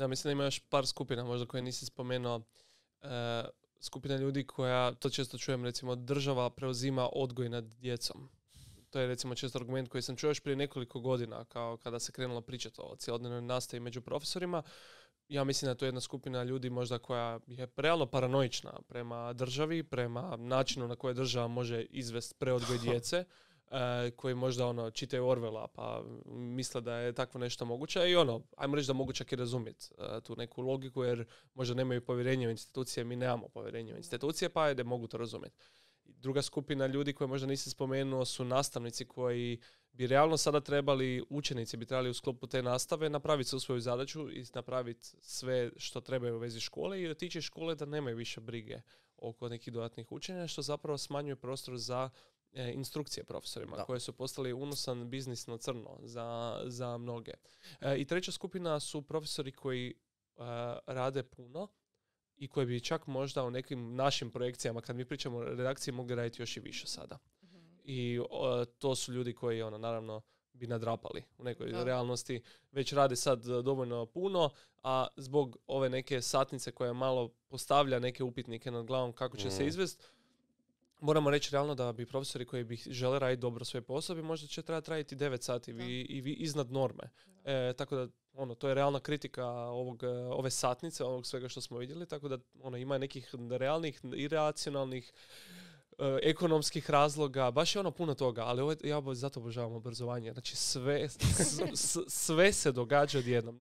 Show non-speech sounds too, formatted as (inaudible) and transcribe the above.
Da, mislim da ima još par skupina možda koje nisi spomenuo. E, skupina ljudi koja, to često čujem, recimo država preuzima odgoj nad djecom. To je recimo često argument koji sam čuo još prije nekoliko godina kao kada se krenulo pričati o cjelodnevnoj nastavi među profesorima. Ja mislim da je to jedna skupina ljudi možda koja je realno paranoična prema državi, prema načinu na koje država može izvesti preodgoj (laughs) djece. E, koji možda ono čitaju Orvela pa misle da je takvo nešto moguće i ono, ajmo reći da mogu čak i razumjeti e, tu neku logiku jer možda nemaju povjerenje u institucije, mi nemamo povjerenje u institucije pa je da mogu to razumjeti. Druga skupina ljudi koje možda nisi spomenuo su nastavnici koji bi realno sada trebali, učenici bi trebali u sklopu te nastave napraviti svu svoju zadaću i napraviti sve što trebaju u vezi škole i otići iz škole da nemaju više brige oko nekih dodatnih učenja, što zapravo smanjuje prostor za E, instrukcije profesorima da. koje su postali unosan biznis na crno za, za mnoge. E, I treća skupina su profesori koji e, rade puno i koji bi čak možda u nekim našim projekcijama, kad mi pričamo o redakciji, mogli raditi još i više sada. Mhm. I to su ljudi koji ono, naravno bi nadrapali u nekoj realnosti. Već rade sad dovoljno puno, a zbog ove neke satnice koja malo postavlja neke upitnike nad glavom kako će se mhm. izvesti, moramo reći realno da bi profesori koji bi žele raditi dobro svoje poslove možda će trebati raditi 9 sati i, iznad norme. E, tako da ono, to je realna kritika ovog, e, ove satnice, ovog svega što smo vidjeli, tako da ono, ima nekih realnih i e, ekonomskih razloga, baš je ono puno toga, ali ja zato obožavam obrazovanje. Znači sve, (laughs) sve se događa odjednom.